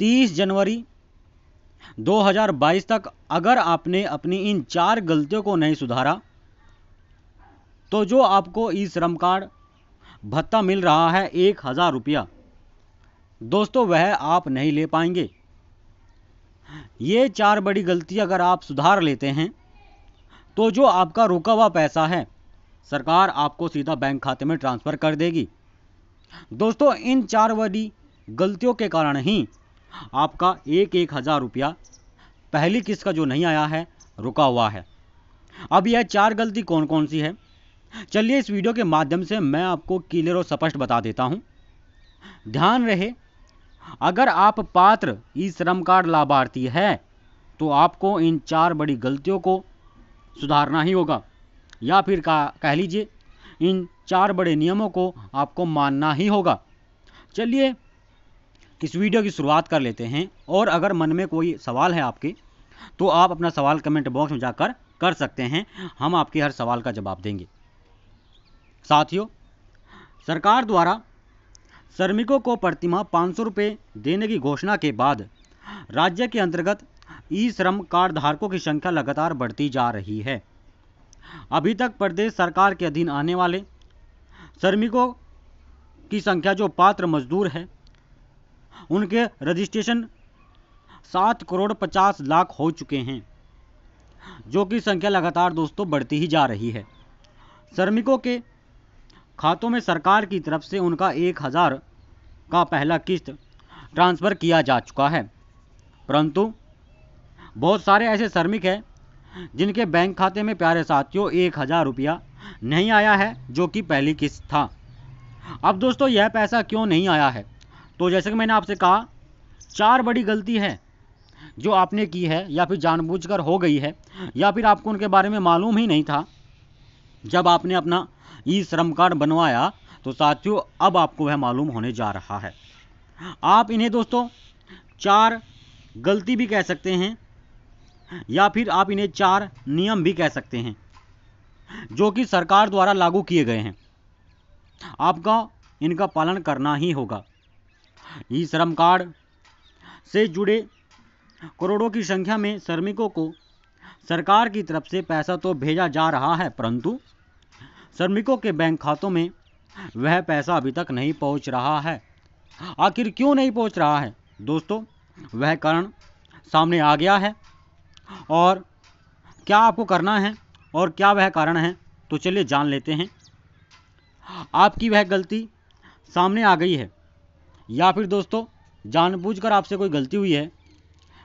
30 जनवरी 2022 तक अगर आपने अपनी इन चार गलतियों को नहीं सुधारा तो जो आपको ई श्रम कार्ड भत्ता मिल रहा है एक हज़ार रुपया दोस्तों वह आप नहीं ले पाएंगे ये चार बड़ी गलती अगर आप सुधार लेते हैं तो जो आपका रुका हुआ पैसा है सरकार आपको सीधा बैंक खाते में ट्रांसफ़र कर देगी दोस्तों इन चार बड़ी गलतियों के कारण ही आपका एक एक हज़ार रुपया पहली किस्त का जो नहीं आया है रुका हुआ है अब यह चार गलती कौन कौन सी है चलिए इस वीडियो के माध्यम से मैं आपको क्लियर और स्पष्ट बता देता हूँ ध्यान रहे अगर आप पात्र ई श्रम कार्ड लाभार्थी है तो आपको इन चार बड़ी गलतियों को सुधारना ही होगा या फिर कह लीजिए इन चार बड़े नियमों को आपको मानना ही होगा चलिए इस वीडियो की शुरुआत कर लेते हैं और अगर मन में कोई सवाल है आपके तो आप अपना सवाल कमेंट बॉक्स में जाकर कर सकते हैं हम आपके हर सवाल का जवाब देंगे साथियों सरकार द्वारा श्रमिकों को प्रतिमा पाँच सौ रुपये देने की घोषणा के बाद राज्य के अंतर्गत ई श्रम कार्ड धारकों की संख्या लगातार बढ़ती जा रही है अभी तक प्रदेश सरकार के अधीन आने वाले श्रमिकों की संख्या जो पात्र मजदूर है उनके रजिस्ट्रेशन सात करोड़ पचास लाख हो चुके हैं जो कि संख्या लगातार दोस्तों बढ़ती ही जा रही है श्रमिकों के खातों में सरकार की तरफ से उनका एक हज़ार का पहला किस्त ट्रांसफ़र किया जा चुका है परंतु बहुत सारे ऐसे श्रमिक हैं जिनके बैंक खाते में प्यारे साथियों एक हज़ार रुपया नहीं आया है जो कि पहली किस्त था अब दोस्तों यह पैसा क्यों नहीं आया है तो जैसे कि मैंने आपसे कहा चार बड़ी गलती है जो आपने की है या फिर जानबूझकर हो गई है या फिर आपको उनके बारे में मालूम ही नहीं था जब आपने अपना ई श्रम कार्ड बनवाया तो साथियों अब आपको वह मालूम होने जा रहा है आप इन्हें दोस्तों चार गलती भी कह सकते हैं या फिर आप इन्हें चार नियम भी कह सकते हैं जो कि सरकार द्वारा लागू किए गए हैं आपका इनका पालन करना ही होगा ई श्रम कार्ड से जुड़े करोड़ों की संख्या में श्रमिकों को सरकार की तरफ से पैसा तो भेजा जा रहा है परंतु श्रमिकों के बैंक खातों में वह पैसा अभी तक नहीं पहुंच रहा है आखिर क्यों नहीं पहुंच रहा है दोस्तों वह कारण सामने आ गया है और क्या आपको करना है और क्या वह कारण है तो चलिए जान लेते हैं आपकी वह गलती सामने आ गई है या फिर दोस्तों जानबूझकर आपसे कोई गलती हुई है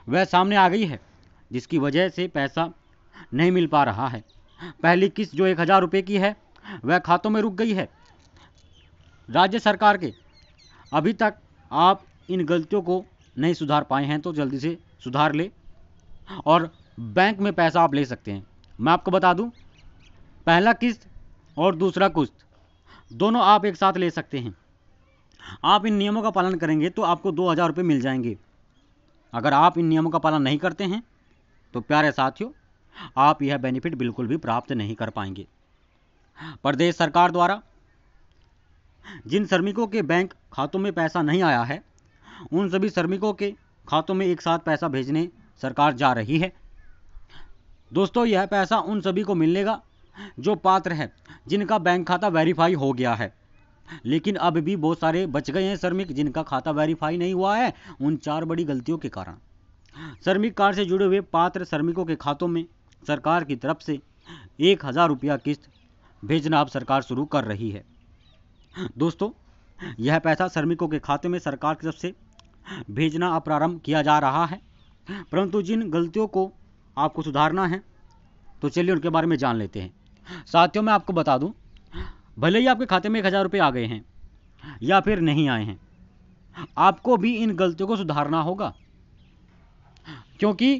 वह सामने आ गई है जिसकी वजह से पैसा नहीं मिल पा रहा है पहली किस्त जो एक हज़ार रुपये की है वह खातों में रुक गई है राज्य सरकार के अभी तक आप इन गलतियों को नहीं सुधार पाए हैं तो जल्दी से सुधार ले और बैंक में पैसा आप ले सकते हैं मैं आपको बता दूं पहला किस्त और दूसरा किस्त दोनों आप एक साथ ले सकते हैं आप इन नियमों का पालन करेंगे तो आपको दो हज़ार रुपये मिल जाएंगे अगर आप इन नियमों का पालन नहीं करते हैं तो प्यारे साथियों आप यह बेनिफिट बिल्कुल भी प्राप्त नहीं कर पाएंगे प्रदेश सरकार द्वारा जिन श्रमिकों के बैंक खातों में पैसा नहीं आया है उन सभी श्रमिकों के खातों में एक साथ पैसा भेजने सरकार जा रही है दोस्तों यह पैसा उन सभी को मिलेगा जो पात्र है जिनका बैंक खाता वेरीफाई हो गया है लेकिन अब भी बहुत सारे बच गए हैं श्रमिक जिनका खाता वेरीफाई नहीं हुआ है उन चार बड़ी गलतियों के कारण श्रमिक कार्ड से जुड़े हुए पात्र श्रमिकों के खातों में सरकार की तरफ से एक हज़ार रुपया किस्त भेजना अब सरकार शुरू कर रही है दोस्तों यह पैसा श्रमिकों के खाते में सरकार की तरफ से भेजना अब प्रारंभ किया जा रहा है परंतु जिन गलतियों को आपको सुधारना है तो चलिए उनके बारे में जान लेते हैं साथियों मैं आपको बता दूं भले ही आपके खाते में एक हज़ार रुपये आ गए हैं या फिर नहीं आए हैं आपको भी इन गलतियों को सुधारना होगा क्योंकि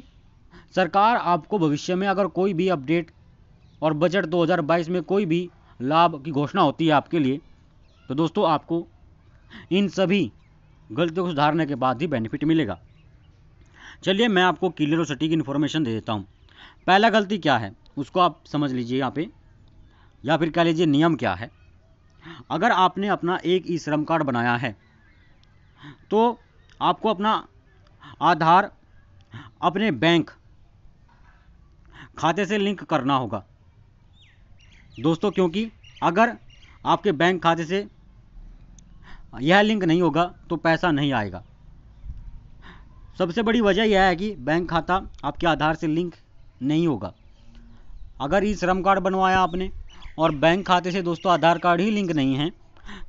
सरकार आपको भविष्य में अगर कोई भी अपडेट और बजट 2022 में कोई भी लाभ की घोषणा होती है आपके लिए तो दोस्तों आपको इन सभी गलतियों को सुधारने के बाद ही बेनिफिट मिलेगा चलिए मैं आपको क्लियर और सटीक इन्फॉर्मेशन दे देता हूँ पहला गलती क्या है उसको आप समझ लीजिए यहाँ पे या फिर कह लीजिए नियम क्या है अगर आपने अपना एक ई श्रम कार्ड बनाया है तो आपको अपना आधार अपने बैंक खाते से लिंक करना होगा दोस्तों क्योंकि अगर आपके बैंक खाते से यह लिंक नहीं होगा तो पैसा नहीं आएगा सबसे बड़ी वजह यह है कि बैंक खाता आपके आधार से लिंक नहीं होगा अगर ई श्रम कार्ड बनवाया आपने और बैंक खाते से दोस्तों आधार कार्ड ही लिंक नहीं है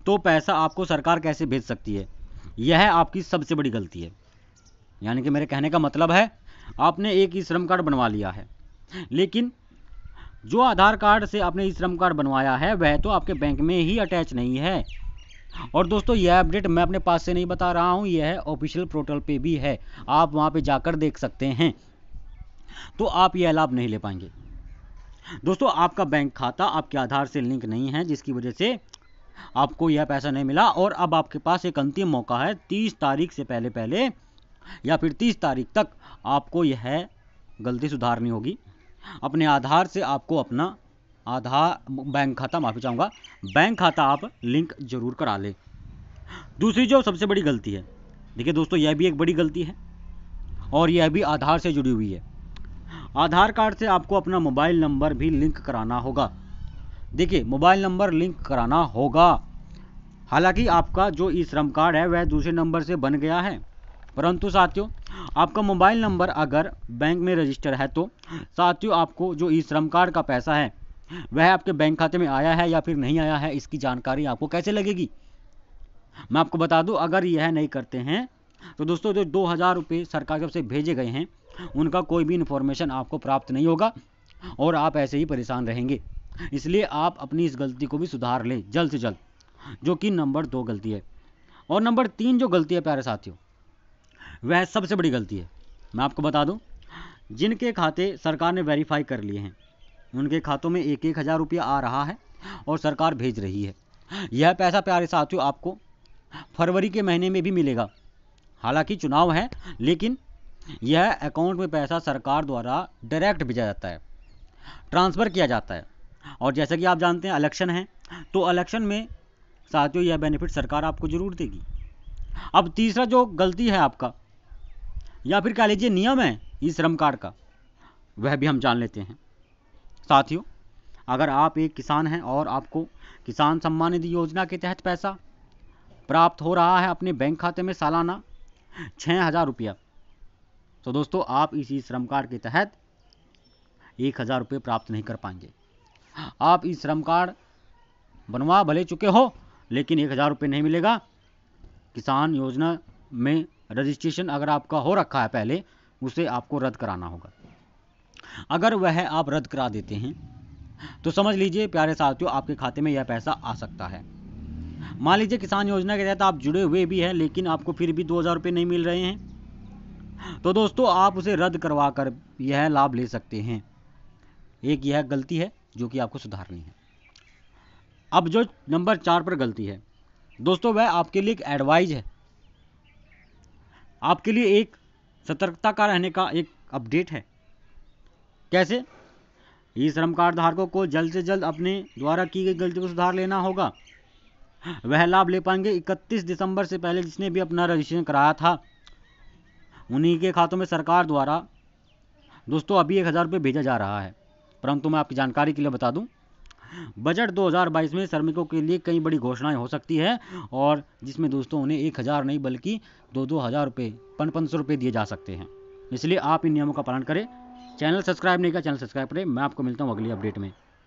तो पैसा आपको सरकार कैसे भेज सकती है यह आपकी सबसे बड़ी गलती है यानी कि मेरे कहने का मतलब है आपने एक ई श्रम कार्ड बनवा लिया है लेकिन जो आधार कार्ड से आपने ई श्रम कार्ड बनवाया है वह तो आपके बैंक में ही अटैच नहीं है और दोस्तों यह अपडेट मैं अपने पास से नहीं बता रहा हूँ यह ऑफिशियल पोर्टल पे भी है आप वहाँ पे जाकर देख सकते हैं तो आप यह लाभ नहीं ले पाएंगे दोस्तों आपका बैंक खाता आपके आधार से लिंक नहीं है जिसकी वजह से आपको यह पैसा नहीं मिला और अब आपके पास एक अंतिम मौका है तीस तारीख से पहले पहले या फिर तीस तारीख तक आपको यह गलती सुधारनी होगी अपने आधार से आपको अपना आधार बैंक खाता माफ़ी चाहूँगा बैंक खाता आप लिंक जरूर करा लें दूसरी जो सबसे बड़ी गलती है देखिए दोस्तों यह भी एक बड़ी गलती है और यह भी आधार से जुड़ी हुई है आधार कार्ड से आपको अपना मोबाइल नंबर भी लिंक कराना होगा देखिए मोबाइल नंबर लिंक कराना होगा हालांकि आपका जो ई श्रम कार्ड है वह दूसरे नंबर से बन गया है परंतु साथियों आपका मोबाइल नंबर अगर बैंक में रजिस्टर है तो साथियों आपको जो ई श्रम कार्ड का पैसा है वह आपके बैंक खाते में आया है या फिर नहीं आया है इसकी जानकारी आपको कैसे लगेगी मैं आपको बता दूं अगर यह नहीं करते हैं तो दोस्तों जो दो हज़ार रुपये सरकार की तरफ से भेजे गए हैं उनका कोई भी इन्फॉर्मेशन आपको प्राप्त नहीं होगा और आप ऐसे ही परेशान रहेंगे इसलिए आप अपनी इस गलती को भी सुधार लें जल्द से जल्द जो कि नंबर दो गलती है और नंबर तीन जो गलती है प्यारे साथियों वह सबसे बड़ी गलती है मैं आपको बता दूं जिनके खाते सरकार ने वेरीफाई कर लिए हैं उनके खातों में एक एक हज़ार रुपया आ रहा है और सरकार भेज रही है यह पैसा प्यारे साथियों आपको फरवरी के महीने में भी मिलेगा हालांकि चुनाव है लेकिन यह अकाउंट में पैसा सरकार द्वारा डायरेक्ट भेजा जाता है ट्रांसफ़र किया जाता है और जैसा कि आप जानते हैं इलेक्शन है तो इलेक्शन में साथियों यह बेनिफिट सरकार आपको ज़रूर देगी अब तीसरा जो गलती है आपका या फिर कह लीजिए नियम है ई श्रम कार्ड का वह भी हम जान लेते हैं साथियों अगर आप एक किसान हैं और आपको किसान सम्मान निधि योजना के तहत पैसा प्राप्त हो रहा है अपने बैंक खाते में सालाना छः हज़ार रुपया तो दोस्तों आप इसी श्रम कार्ड के तहत एक हज़ार रुपये प्राप्त नहीं कर पाएंगे आप इस श्रम कार्ड बनवा भले चुके हो लेकिन एक हज़ार रुपये नहीं मिलेगा किसान योजना में रजिस्ट्रेशन अगर आपका हो रखा है पहले उसे आपको रद्द कराना होगा अगर वह आप रद्द करा देते हैं तो समझ लीजिए प्यारे साथियों आपके खाते में यह पैसा आ सकता है मान लीजिए किसान योजना के तहत आप जुड़े हुए भी हैं लेकिन आपको फिर भी दो हज़ार रुपये नहीं मिल रहे हैं तो दोस्तों आप उसे रद्द करवा कर यह लाभ ले सकते हैं एक यह गलती है जो कि आपको सुधारनी है अब जो नंबर चार पर गलती है दोस्तों वह आपके लिए एक एडवाइज है आपके लिए एक सतर्कता का रहने का एक अपडेट है कैसे ई श्रम कार्ड धारकों को जल्द से जल्द अपने द्वारा की गई गलती को सुधार लेना होगा वह लाभ ले पाएंगे 31 दिसंबर से पहले जिसने भी अपना रजिस्ट्रेशन कराया था उन्हीं के खातों में सरकार द्वारा दोस्तों अभी एक हज़ार रुपये भेजा जा रहा है परंतु मैं आपकी जानकारी के लिए बता दूं बजट 2022 में श्रमिकों के लिए कई बड़ी घोषणाएं हो सकती है और जिसमें दोस्तों उन्हें एक हज़ार नहीं बल्कि दो दो हज़ार रुपये पन पन सौ रुपये दिए जा सकते हैं इसलिए आप इन नियमों का पालन करें चैनल सब्सक्राइब नहीं किया चैनल सब्सक्राइब करें मैं आपको मिलता हूँ अगली अपडेट में